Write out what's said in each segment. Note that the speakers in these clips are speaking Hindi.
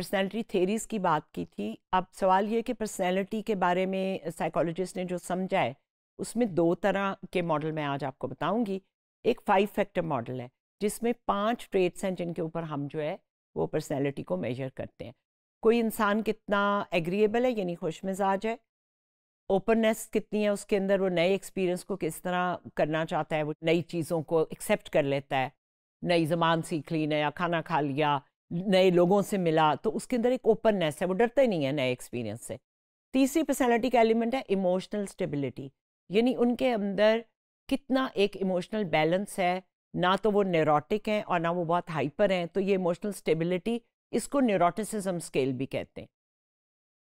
पर्सनैलिटी थेरीज की बात की थी अब सवाल ये कि पर्सनैलिटी के बारे में साइकोलॉजिस्ट ने जो समझा है उसमें दो तरह के मॉडल मैं आज आपको बताऊंगी एक फाइव फैक्टर मॉडल है जिसमें पांच ट्रेड्स हैं जिनके ऊपर हम जो है वो पर्सनैलिटी को मेजर करते हैं कोई इंसान कितना एग्रीएबल है यानी खुश मिजाज है ओपननेस कितनी है उसके अंदर वो नए एक्सपीरियंस को किस तरह करना चाहता है वो नई चीज़ों को एक्सेप्ट कर लेता है नई जबान सीख ली नया खाना खा लिया नए लोगों से मिला तो उसके अंदर एक ओपननेस है वो डरता ही नहीं है नए एक्सपीरियंस से तीसरी पर्सनैलिटी का एलिमेंट है इमोशनल स्टेबिलिटी यानी उनके अंदर कितना एक इमोशनल बैलेंस है ना तो वो न्यूरोटिक हैं और ना वो बहुत हाइपर हैं तो ये इमोशनल स्टेबिलिटी इसको न्यूरोटिसिज्म स्केल भी कहते हैं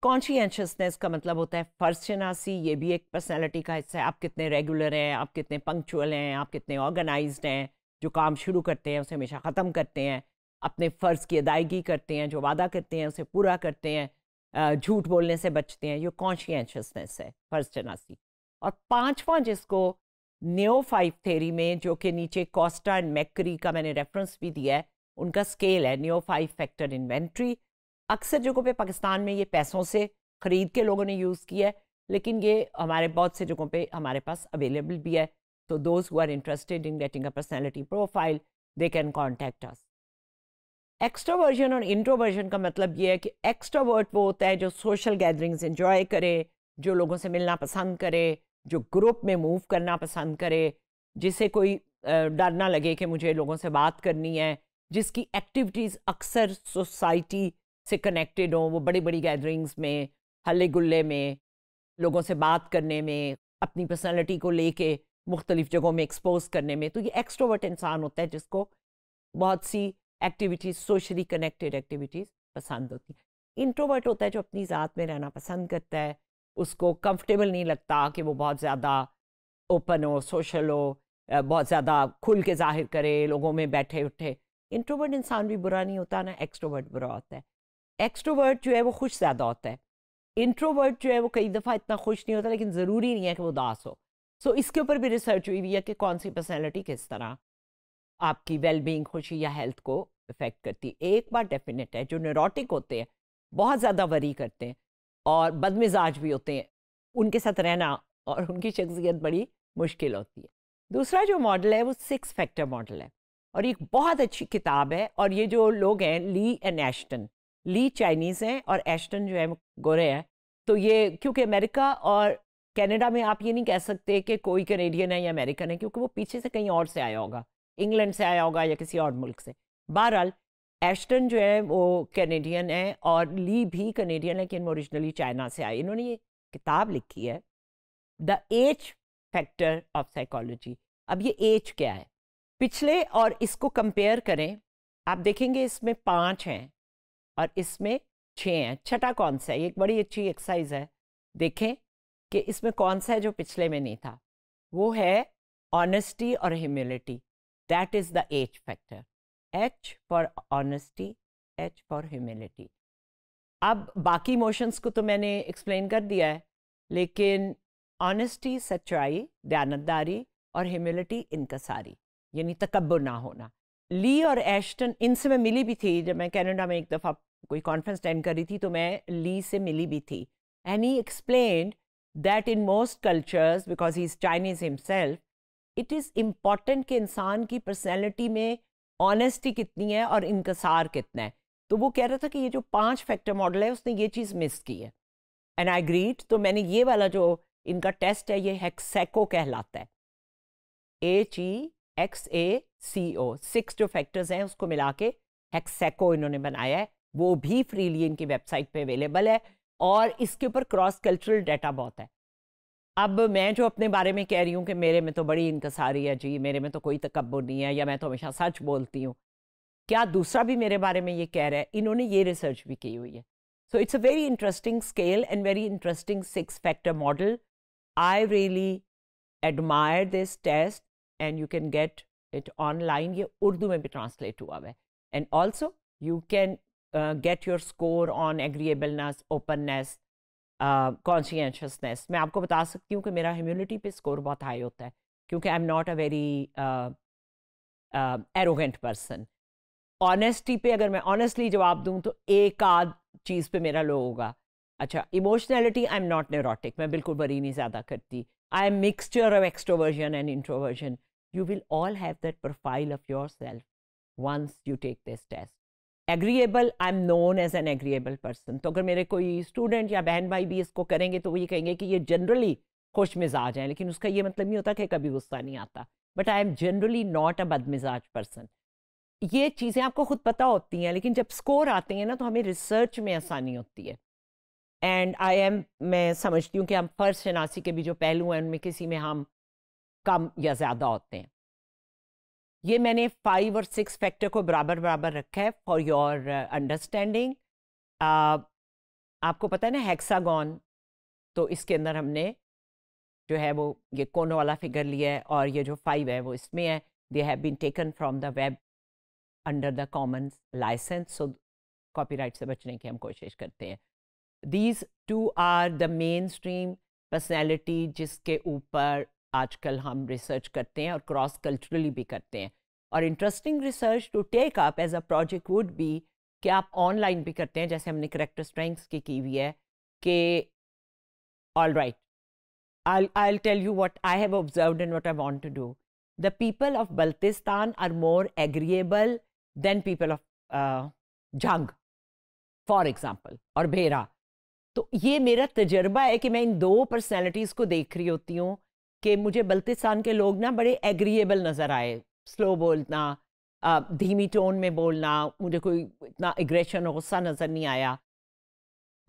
कॉन्शियनशियसनेस का मतलब होता है फर्शनासी ये भी एक पर्सनैलिटी का हिस्सा है आप कितने रेगुलर हैं आप कितने पंक्चुअल हैं आप कितने ऑर्गेनाइज्ड हैं जो काम शुरू करते हैं उसे हमेशा ख़त्म करते हैं अपने फ़र्ज़ की अदायगी करते हैं जो वादा करते हैं उसे पूरा करते हैं झूठ बोलने से बचते हैं ये कॉन्शियनशसनेस है फ़र्ज चनासी और पाँचवा जिसको न्यो फाइव थेरी में जो कि नीचे कॉस्टा एंड मैकरी का मैंने रेफरेंस भी दिया है उनका स्केल है न्यो फाइव फैक्टर इन्वेंट्री अक्सर जगहों पे पाकिस्तान में ये पैसों से ख़रीद के लोगों ने यूज़ किया है लेकिन ये हमारे बहुत से जगहों पे हमारे पास अवेलेबल भी है तो those who are interested in getting a personality profile they can contact us extroversion और इंट्रोवर्जन का मतलब ये है कि एक्सट्रोवर्ट वो होता है जो सोशल गैदरिंग्स इंजॉय करे जो लोगों से मिलना पसंद करे जो ग्रुप में मूव करना पसंद करे जिसे कोई डर ना लगे कि मुझे लोगों से बात करनी है जिसकी एक्टिविटीज़ अक्सर सोसाइटी से कनेक्टेड हों वो बड़ी बड़ी गैदरिंग्स में हल्ले गुल्ले में लोगों से बात करने में अपनी पर्सनैलिटी को लेके मुख्तलिफ जगहों में एक्सपोज करने में तो ये एक्स्ट्रोवर्ट इंसान होता है जिसको बहुत सी एक्टिविटीज़ सोशली कनेक्टेड एक्टिविटीज़ पसंद होती हैं इंट्रोवर्ट होता है जो अपनी ज़ात में रहना पसंद करता है उसको कंफर्टेबल नहीं लगता कि वो बहुत ज़्यादा ओपन हो सोशल हो बहुत ज़्यादा खुल के जाहिर करे लोगों में बैठे उठे इंट्रोवर्ट इंसान भी बुरा नहीं होता ना एक्सट्रोवर्ट बुरा होता है एक्सट्रोवर्ट जो है वो खुश ज़्यादा होता है इंट्रोवर्ट जो है वो कई दफ़ा इतना खुश नहीं होता लेकिन ज़रूरी नहीं है कि वो उदास हो सो so, इसके ऊपर भी रिसर्च हुई हुई है कि कौन सी पर्सनैलिटी किस तरह आपकी वेलबींग खुशी या हेल्थ को इफेक्ट करती है एक बार डेफिनेट है जो न्यूरोटिक होते हैं बहुत ज़्यादा वरी करते हैं और बदमिजाज भी होते हैं उनके साथ रहना और उनकी शख्सियत बड़ी मुश्किल होती है दूसरा जो मॉडल है वो सिक्स फैक्टर मॉडल है और एक बहुत अच्छी किताब है और ये जो लोग हैं Lee and Ashton Lee Chinese हैं और एश्टन जो है गोरे हैं तो ये क्योंकि अमेरिका और कनाडा में आप ये नहीं कह सकते कि कोई कनेडियन है या अमेरिकन है क्योंकि वो पीछे से कहीं और से आया होगा इंग्लैंड से आया होगा या किसी और मुल्क से बहरहाल एस्टन जो है वो कैनेडियन है और ली भी कैनेडियन है कि ओरिजिनली चाइना से आए इन्होंने ये किताब लिखी है the as factor of psychology अब ये एज क्या है पिछले और इसको कंपेयर करें आप देखेंगे इसमें पाँच हैं और इसमें छः हैं छठा कौन सा है एक बड़ी अच्छी एक्सरसाइज है देखें कि इसमें कौन सा है जो पिछले में नहीं था वो है ऑनेस्टी और humility that is the as factor H for honesty H for humility अब बाकी इमोशंस को तो मैंने एक्सप्लेन कर दिया है लेकिन ऑनेस्टी सच्चाई दयानतदारी और ह्यूमिलिटी इनकसारी यानी तकबर ना होना ली और एशटन इनसे मैं मिली भी थी जब मैं कैनेडा में एक दफ़ा कोई कॉन्फ्रेंस अटेंड कर रही थी तो मैं ली से मिली भी थी and he explain that in most cultures because he is Chinese himself it is important कि इंसान की पर्सनैलिटी में ऑनेस्टी कितनी है और इनकसार कितना है तो वो कह रहा था कि ये जो पांच फैक्टर मॉडल है उसने ये चीज़ मिस की है एंड आई ग्रीड तो मैंने ये वाला जो इनका टेस्ट है ये हेक्सेको कहलाता है H X A C O six जो फैक्टर्स हैं उसको मिला के हेक्सेको इन्होंने बनाया है वो भी फ्रीली इनकी वेबसाइट पे अवेलेबल है और इसके ऊपर क्रॉस कल्चरल डाटा बहुत है अब मैं जो अपने बारे में कह रही हूँ कि मेरे में तो बड़ी इंकसारी है जी मेरे में तो कोई तकबर नहीं है या मैं तो हमेशा सच बोलती हूँ क्या दूसरा भी मेरे बारे में ये कह रहा है इन्होंने ये रिसर्च भी की हुई है so it's a very interesting scale and very interesting six factor model I really admire this test and you can get it online ये उर्दू में भी ट्रांसलेट हुआ है and also you can get your score on agreeableness openness conscientiousness मैं आपको बता सकती हूँ कि मेरा इम्यूनिटी पे स्कोर बहुत हाई होता है क्योंकि I am not a very arrogant person honesty पे अगर मैं ऑनेस्टली जवाब दूँ तो एक आध चीज़ पे मेरा लो होगा अच्छा emotionality I am not neurotic मैं बिल्कुल बरी नहीं ज़्यादा करती I am mixture of extroversion and introversion you will all have that profile of your self once you take this test agreeable I am known as an agreeable person तो अगर मेरे कोई स्टूडेंट या बहन भाई भी इसको करेंगे तो वो ये कहेंगे कि ये जनरली खुश मिजाज हैं लेकिन उसका ये मतलब नहीं होता कि कभी गुस्सा नहीं आता but I am generally not a बदमिजाज पर्सन ये चीज़ें आपको खुद पता होती हैं लेकिन जब स्कोर आते हैं ना तो हमें रिसर्च में आसानी होती है एंड आई एम मैं समझती हूँ कि हम फर्स्ट शनासी के भी जो पहलू हैं उनमें किसी में हम कम या ज़्यादा होते हैं ये मैंने फाइव और सिक्स फैक्टर को बराबर बराबर रखा है फॉर योर अंडरस्टैंडिंग आपको पता है ना हेक्सागॉन तो इसके अंदर हमने जो है वो ये कोनो वाला फिगर लिया है और ये जो फाइव है वो इसमें है they have been taken from the web under the commons license so copyright से बचने की हम कोशिश करते हैं these two are the mainstream personality जिसके ऊपर आजकल हम रिसर्च करते हैं और क्रॉस कल्चरली भी करते हैं और interesting research to take up as a project would be कि आप ऑनलाइन भी करते हैं जैसे हमने करेक्टर स्ट्रेंथ्स की की हुई है कि all right I I tell you what I have observe and what I want to do the people of Baltistan are more agreeable than people of Jhang for example और भेरा तो ये मेरा तजर्बा है कि मैं इन दो पर्सनैलिटीज़ को देख रही होती हूँ कि मुझे बल्तिस्तान के लोग ना बड़े एग्रीएबल नज़र आए स्लो बोलना धीमी टोन में बोलना मुझे कोई इतना एग्रेशन और गुस्सा नज़र नहीं आया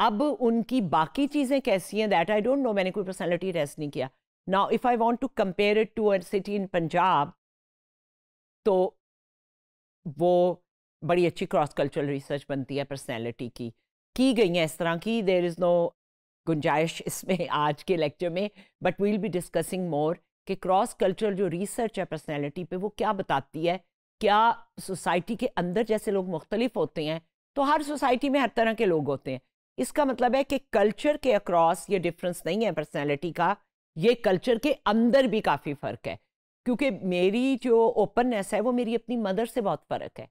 अब उनकी बाकी चीज़ें कैसी हैं दैट आई डोंट नो मैंने कोई पर्सनैलिटी टेस्ट नहीं किया now if I want to compare it to a city in Punjab तो वो बड़ी अच्छी क्रॉस कल्चरल रिसर्च बनती है पर्सनैलिटी की की गई हैं इस तरह की देर इज़ नो गुंजाइश इसमें आज के लेक्चर में but we'll be discussing more कि क्रॉस कल्चरल जो रिसर्च है पर्सनैलिटी पर वो क्या बताती है क्या सोसाइटी के अंदर जैसे लोग मुख्तलिफ होते हैं तो हर सोसाइटी में हर तरह के लोग होते हैं इसका मतलब है कि कल्चर के अक्रॉस ये डिफरेंस नहीं है पर्सनैलिटी का ये कल्चर के अंदर भी काफ़ी फ़र्क है क्योंकि मेरी जो ओपननेस है वो मेरी अपनी मदर से बहुत फ़र्क है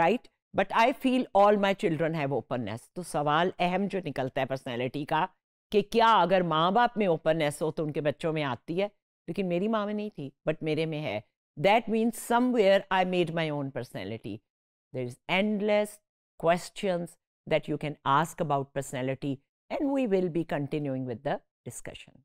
right but I feel all my children have openness तो सवाल अहम जो निकलता है पर्सनैलिटी का कि क्या अगर माँ बाप में ओपननेस हो तो उनके बच्चों में आती है लेकिन मेरी माँ में नहीं थी बट मेरे में है that means somewhere I made my own personality there is endless question that you can ask about personality and we will be continuing with the discussion